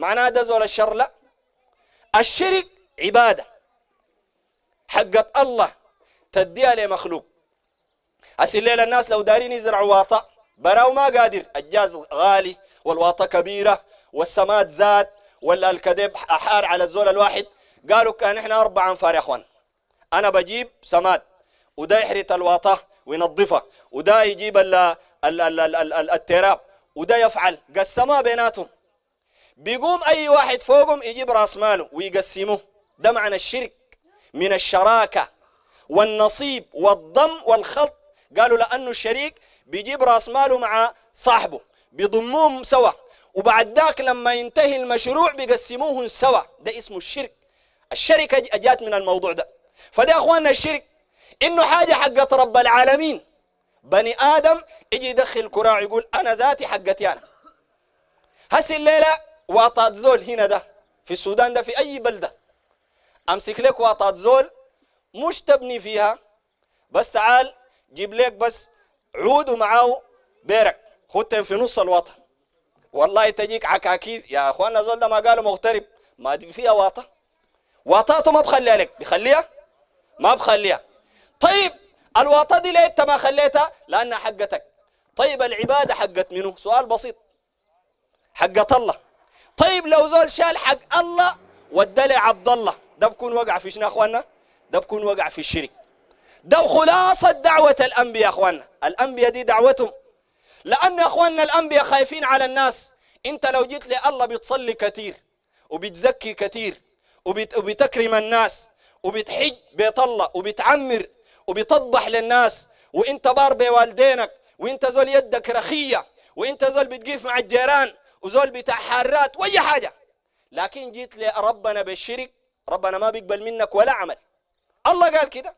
معناه ده زول الشر لا الشرك عبادة حقت الله تديها لمخلوق هسه الليلة الناس لو دارين يزرعوا واطة براو ما قادر الجاز غالي والواطة كبيرة والسماد زاد ولا الكذب حار على الزول الواحد قالوا كان احنا أربعة أنفار يا أخوان أنا بجيب سماد وده يحرث الواطة وينظفها وده يجيب ال ال ال التراب وده يفعل قسمها بيناتهم بيقوم أي واحد فوقهم يجيب راس ماله ويقسمه ده معنى الشرك من الشراكة والنصيب والضم والخلط قالوا لأنه الشريك بيجيب راس ماله مع صاحبه بيضموهم سوا وبعد ذاك لما ينتهي المشروع بيقسموهم سوا ده اسمه الشرك الشركة جات من الموضوع ده فده أخواننا الشرك إنه حاجة حقت رب العالمين بني آدم يجي يدخل كراع يقول أنا ذاتي حقتي أنا هسي الليلة واطات زول هنا ده في السودان ده في أي بلدة أمسك لك واطات زول مش تبني فيها بس تعال جيب لك بس عود ومعاه بيرك خدتهم في نص الوطن والله تجيك عكاكيز يا اخوانا زول ده ما قالوا مغترب ما فيها واطه واطاته ما بخليها لك بخليها ما بخليها طيب الواطه دي ليه انت ما خليتها لانها حقتك طيب العباده حقت منه سؤال بسيط حقت الله طيب لو زول شال حق الله ودلع عبد الله ده بكون وقع في شنو اخواننا ده بكون وقع في الشرك ده خلاصة دعوة الأنبياء أخواننا الأنبياء دي دعوتهم لأن أخواننا الأنبياء خايفين على الناس أنت لو جيت لله بتصلي كثير وبتزكي كثير وبتكرم الناس وبتحج بيت الله وبتعمر وبتضبح للناس وانت بار بوالدينك وانت زول يدك رخية وانت زول بتقيف مع الجيران وزول بتاع حارات واي حاجه لكن جيت لربنا بالشرك ربنا ما بيقبل منك ولا عمل الله قال كده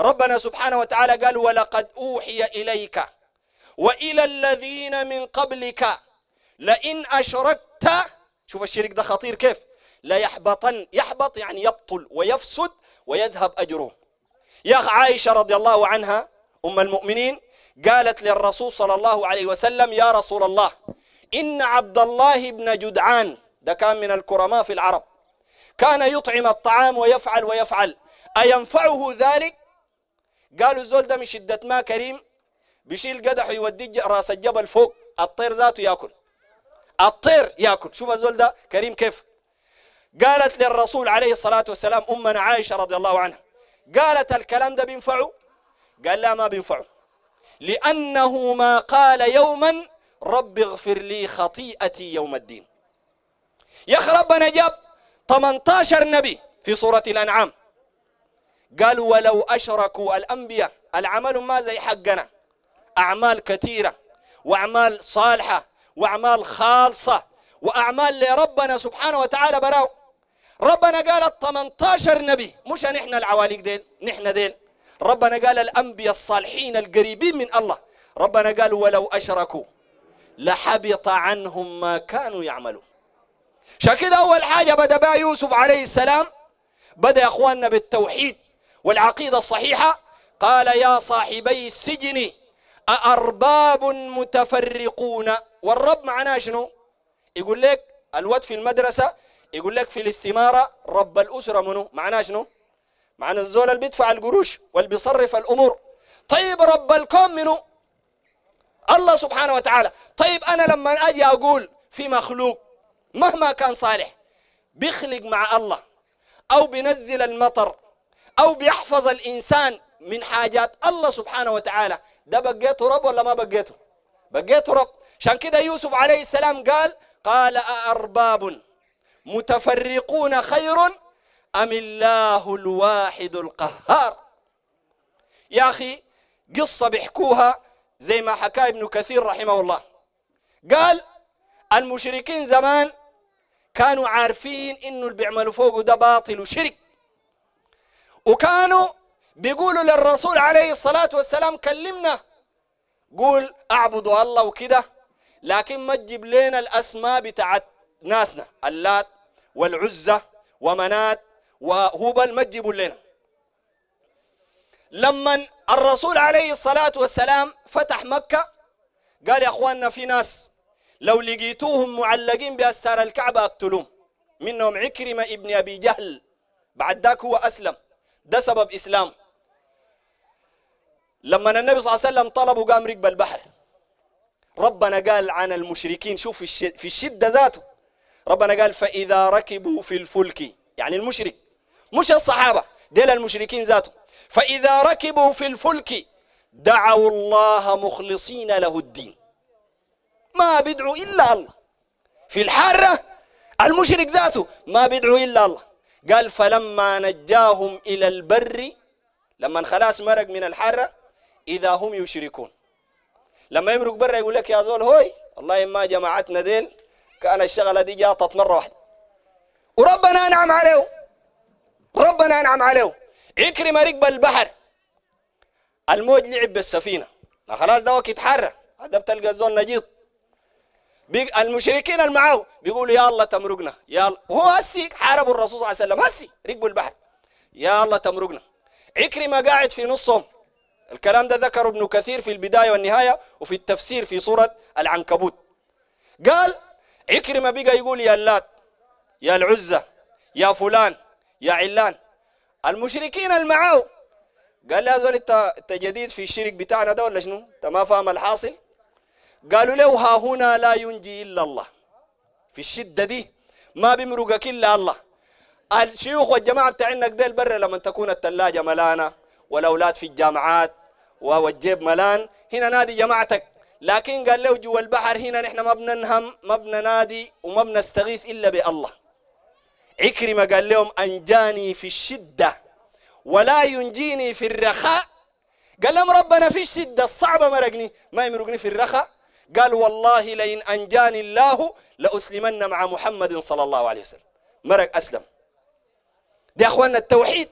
ربنا سبحانه وتعالى قال ولقد اوحي اليك والى الذين من قبلك لئن اشركت شوف الشرك ده خطير كيف ليحبطن يحبط يعني يبطل ويفسد ويذهب اجره يا عائشه رضي الله عنها ام المؤمنين قالت للرسول صلى الله عليه وسلم يا رسول الله إن عبد الله بن جدعان ده كان من الكرماء في العرب كان يطعم الطعام ويفعل ويفعل أينفعه ذلك قالوا الزول ده من شدة ما كريم بيشيل قدح يودي راس الجبل فوق الطير ذاته ياكل الطير ياكل شوف الزول ده كريم كيف قالت للرسول عليه الصلاة والسلام أمنا عائشة رضي الله عنها قالت الكلام ده بينفعه قال لا ما بينفعه لأنه ما قال يوما رب اغفر لي خطيئتي يوم الدين يا اخي ربنا جاب 18 نبي في سورة الأنعام قال ولو أشركوا الأنبياء العمل ما زي حقنا أعمال كثيرة وأعمال صالحة وأعمال خالصة وأعمال لربنا سبحانه وتعالى براو ربنا قال 18 نبي مش نحن العواليق ديل نحن ديل ربنا قال الأنبياء الصالحين القريبين من الله ربنا قال ولو أشركوا لحبط عنهم ما كانوا يعملون عشان كده أول حاجة بدأ بها يوسف عليه السلام بدأ يا أخواننا بالتوحيد والعقيدة الصحيحة قال يا صاحبي السجن أأرباب متفرقون والرب معناه شنو؟ يقول لك الود في المدرسة يقول لك في الاستمارة رب الأسرة منو؟ معناه شنو؟ معنى الزول اللي بيدفع القروش واللي بيصرف الأمور طيب رب الكون منو؟ الله سبحانه وتعالى طيب أنا لما أجي أقول في مخلوق مهما كان صالح بيخلق مع الله أو بينزل المطر أو بيحفظ الإنسان من حاجات الله سبحانه وتعالى ده بقيته رب ولا ما بقيته بقيته رب عشان كده يوسف عليه السلام قال قال أأرباب متفرقون خير أم الله الواحد القهار يا أخي قصة بيحكوها زي ما حكى ابن كثير رحمه الله قال المشركين زمان كانوا عارفين انه اللي بيعملوا فوقه ده باطل وشرك وكانوا بيقولوا للرسول عليه الصلاة والسلام كلمنا قول اعبدوا الله وكده لكن ما تجيب لنا الاسماء بتاعت ناسنا اللات والعزة ومنات وهبل ما تجيبوا لنا لما الرسول عليه الصلاة والسلام فتح مكة قال يا أخواننا في ناس لو لقيتوهم معلقين بأستار الكعبة اقتلوهم منهم عكرمة ابن أبي جهل بعد ذاك هو أسلم ده سبب إسلام لما النبي صلى الله عليه وسلم طلبوا قام ركب البحر ربنا قال عن المشركين شوف في الشدة ذاته ربنا قال فإذا ركبوا في الفلك يعني المشرك مش الصحابة ديل المشركين ذاته فإذا ركبوا في الفلك دعوا الله مخلصين له الدين ما بدعوا إلا الله في الحارة المشرك ذاته ما بدعوا إلا الله قال فلما نجاهم إلى البر لما خلاص مرق من الحارة إذا هم يشركون لما يمرق برا يقول لك يا زول هوي والله ما جماعتنا ذيل كان الشغلة دي جاطت مرة واحدة وربنا أنعم عليه ربنا أنعم عليه عكرمة ركب البحر الموج لعب بالسفينه ما خلاص ده وقت يتحرك ده بتلقى الزول نجيط بيق المشركين اللي معاه بيقولوا يا الله تمرقنا يا الله وهو هسي حاربوا الرسول صلى الله عليه وسلم هسي ركبوا البحر يا الله تمرقنا عكرمه قاعد في نصهم الكلام ده ذكره ابن كثير في البدايه والنهايه وفي التفسير في سوره العنكبوت قال عكرمه بقى يقول يا اللات يا العزه يا فلان يا علان المشركين اللي معاه قال لي هذول انت جديد في الشرك بتاعنا ده ولا شنو؟ انت ما فاهم الحاصل؟ قالوا له ها هنا لا ينجي الا الله في الشده دي ما بيمرقك الا الله الشيوخ والجماعه بتاعنا ديل برا لما تكون الثلاجه ملانه والاولاد في الجامعات والجيب ملان هنا نادي جماعتك لكن قال له جوا البحر هنا نحن ما بننهم ما بننادي وما بنستغيث الا بالله عكرمه قال لهم انجاني في الشده ولا ينجيني في الرخاء قال لهم ربنا في الشدة الصعبة مرقني ما يمرقني في الرخاء قال والله لئن أنجاني الله لأسلمن مع محمد صلى الله عليه وسلم مرق أسلم دي أخواننا التوحيد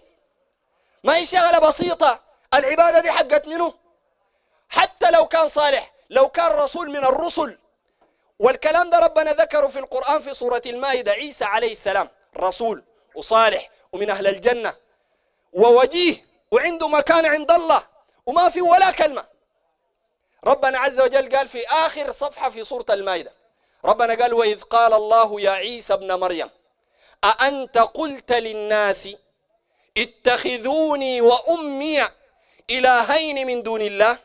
ما هي شغلة بسيطة العبادة دي حقت منه حتى لو كان صالح لو كان رسول من الرسل والكلام ده ربنا ذكره في القرآن في سورة المائدة عيسى عليه السلام رسول وصالح ومن أهل الجنة ووجيه وعنده مكان عند الله وما في ولا كلمة ربنا عز وجل قال في آخر صفحة في سورة المائدة ربنا قال وإذ قال الله يا عيسى ابن مريم أأنت قلت للناس اتخذوني وأمي إلهين من دون الله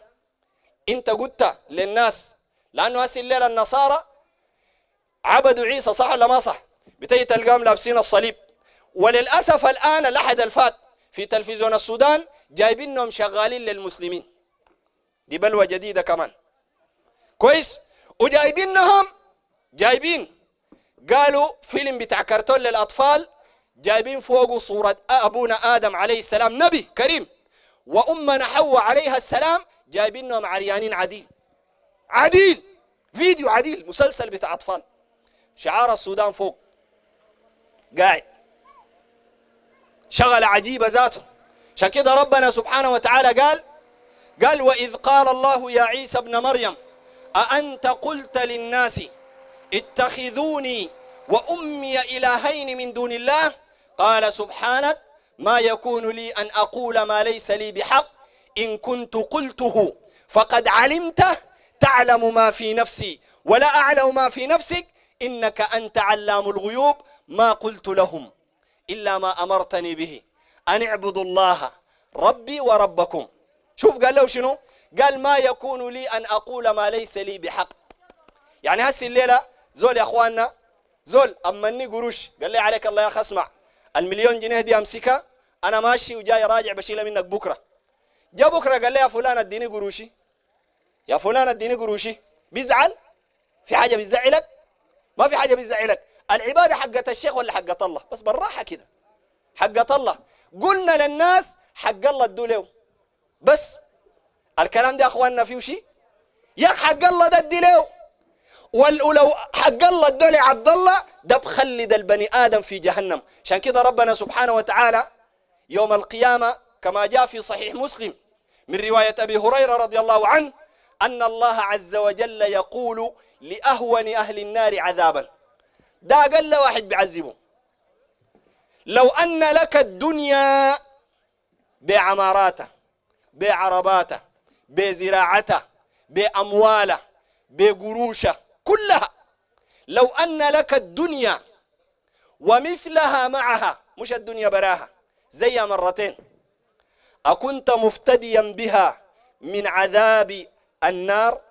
أنت قلت للناس لأنه هسي الليلة النصارى عبدوا عيسى صح ولا ما صح بتجي تلقاهم لابسين الصليب وللأسف الآن الأحد الفات في تلفزيون السودان جايبينهم شغالين للمسلمين دي بلوه جديدة كمان كويس وجايبينهم جايبين قالوا فيلم بتاع كرتون للأطفال جايبين فوقه صورة أبونا آدم عليه السلام نبي كريم وأمنا حواء عليها السلام جايبينهم عريانين عديل عديل فيديو عديل مسلسل بتاع أطفال شعار السودان فوق قاعد شغلة عجيبة ذاته عشان كده ربنا سبحانه وتعالى قال قال وإذ قال الله يا عيسى ابن مريم أأنت قلت للناس اتخذوني وأمي إلهين من دون الله قال سبحانك ما يكون لي أن أقول ما ليس لي بحق إن كنت قلته فقد علمته تعلم ما في نفسي ولا أعلم ما في نفسك إنك أنت علام الغيوب ما قلت لهم إلا ما أمرتني به أن اعبدوا الله ربي وربكم شوف قال له شنو قال ما يكون لي أن أقول ما ليس لي بحق يعني هسي الليلة زول يا أخواننا زول أمني قروش قال لي عليك الله يا أخي اسمع المليون جنيه دي أمسكها أنا ماشي وجاي راجع بشيلها منك بكرة جا بكرة قال لي يا فلان اديني قروشي يا فلان اديني قروشي بيزعل في حاجة بتزعلك ما في حاجة بتزعلك العبادة حقت الشيخ ولا حقت الله بس بالراحة كده حقت الله قلنا للناس حق الله ادوا له بس الكلام ده اخواننا فيه شيء يا حق الله ده ادي له ولو حق الله ادوا لعبد الله ده بخلد البني ادم في جهنم عشان كده ربنا سبحانه وتعالى يوم القيامه كما جاء في صحيح مسلم من روايه ابي هريره رضي الله عنه ان الله عز وجل يقول لاهون اهل النار عذابا ده أقل واحد بيعذبه لو أن لك الدنيا بعماراته بعرباته بزراعته بأمواله بقروشه كلها لو أن لك الدنيا ومثلها معها مش الدنيا براها زي مرتين أكنت مفتديا بها من عذاب النار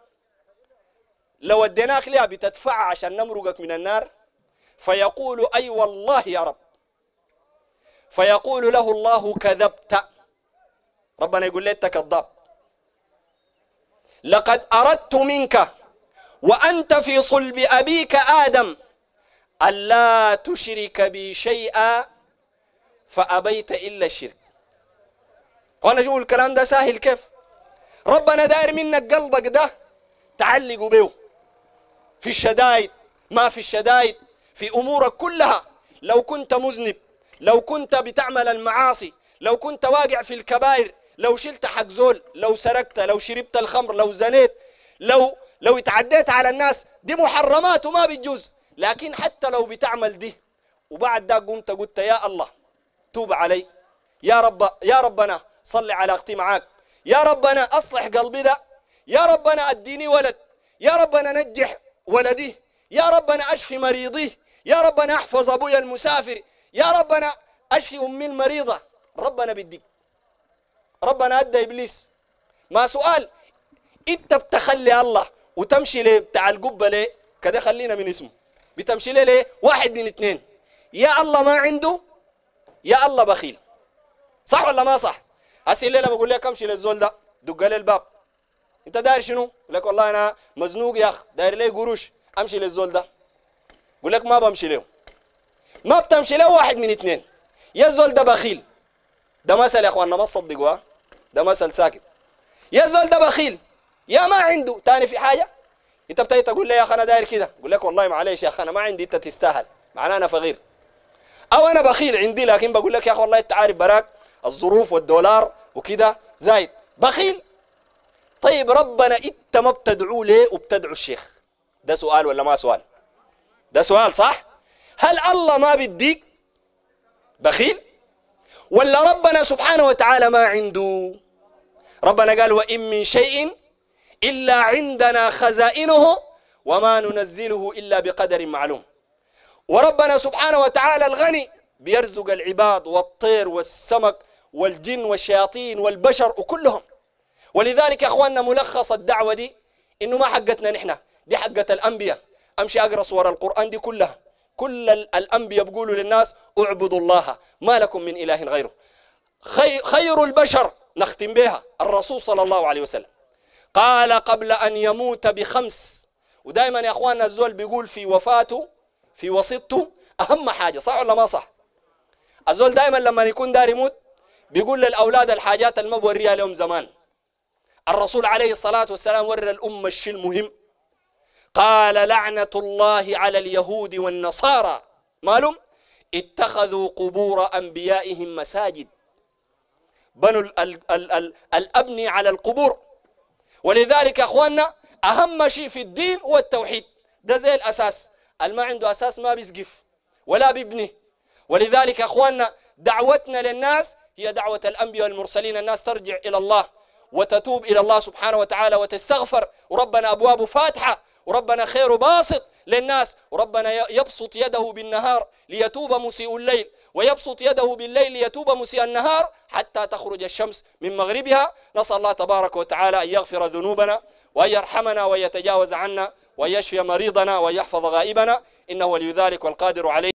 لو اديناك لها بتدفع عشان نمرقك من النار فيقول أي والله يا رب فيقول له الله كذبت ربنا يقول لي انت كذاب لقد أردت منك وأنت في صلب أبيك آدم ألا تشرك بي شيئا فأبيت إلا الشرك وأنا شوف الكلام ده سهل كيف ربنا داير منك قلبك ده تعلق به في الشدايد ما في الشدايد في أمورك كلها لو كنت مذنب لو كنت بتعمل المعاصي لو كنت واقع في الكبائر لو شلت حق زول لو سرقت لو شربت الخمر لو زنيت لو لو اتعديت على الناس دي محرمات وما بتجوز لكن حتى لو بتعمل دي وبعد ده قمت قلت يا الله توب علي يا رب يا ربنا صلي على اختي معاك يا ربنا اصلح قلبي ده يا ربنا اديني ولد يا ربنا نجح ولدي يا ربنا اشفي مريضيه يا ربنا احفظ ابويا المسافر يا ربنا اشفي امي المريضه ربنا بديك ربنا ادى ابليس ما سؤال انت بتخلي الله وتمشي ليه بتاع القبه ليه كده خلينا من اسمه بتمشي ليه ليه واحد من اثنين يا الله ما عنده يا الله بخيل صح ولا ما صح هسه الليله بقول لك امشي للزول ده دق لي الباب انت داير شنو لك والله انا مزنوق يا اخ داير لي قروش امشي للزول ده يقول لك ما بمشي له ما بتمشي له واحد من اثنين يا الزول ده بخيل ده مثل يا اخواننا ما تصدقوا ده مثل ساكت يا الزول ده بخيل يا ما عنده ثاني في حاجه انت بتجي تقول لي يا اخي انا داير كده يقول لك والله معلش يا اخي انا ما عندي انت تستاهل معناه انا فقير او انا بخيل عندي لكن بقول لك يا اخي والله انت عارف براك الظروف والدولار وكده زايد بخيل طيب ربنا انت ما بتدعو ليه وبتدعو الشيخ ده سؤال ولا ما سؤال ده سؤال صح هل الله ما بيديك بخيل ولا ربنا سبحانه وتعالى ما عنده ربنا قال وإن من شيء إلا عندنا خزائنه وما ننزله إلا بقدر معلوم وربنا سبحانه وتعالى الغني بيرزق العباد والطير والسمك والجن والشياطين والبشر وكلهم ولذلك يا اخواننا ملخص الدعوه دي انه ما حقتنا نحن دي حقه الانبياء امشي اقرا صور القران دي كلها كل الانبياء بيقولوا للناس اعبدوا الله ما لكم من اله غيره خير البشر نختم بها الرسول صلى الله عليه وسلم قال قبل ان يموت بخمس ودائما يا اخواننا الزول بيقول في وفاته في وسطته اهم حاجه صح ولا ما صح الزول دائما لما يكون دار يموت بيقول للاولاد الحاجات اللي ما بوريها لهم زمان الرسول عليه الصلاه والسلام ورى الامه الشيء المهم قال لعنة الله على اليهود والنصارى مالهم اتخذوا قبور أنبيائهم مساجد بنوا ال الأبني على القبور ولذلك يا أخواننا أهم شيء في الدين هو التوحيد ده زي الأساس الما عنده أساس ما بيسقف ولا بيبني ولذلك يا أخواننا دعوتنا للناس هي دعوة الأنبياء والمرسلين الناس ترجع إلى الله وتتوب إلى الله سبحانه وتعالى وتستغفر وربنا أبوابه فاتحة وربنا خير باسط للناس وربنا يبسط يده بالنهار ليتوب مسيء الليل ويبسط يده بالليل ليتوب مسيء النهار حتى تخرج الشمس من مغربها نسأل الله تبارك وتعالى أن يغفر ذنوبنا وأن يرحمنا ويتجاوز عنا ويشفي مريضنا ويحفظ غائبنا إنه ولي ذلك والقادر عليه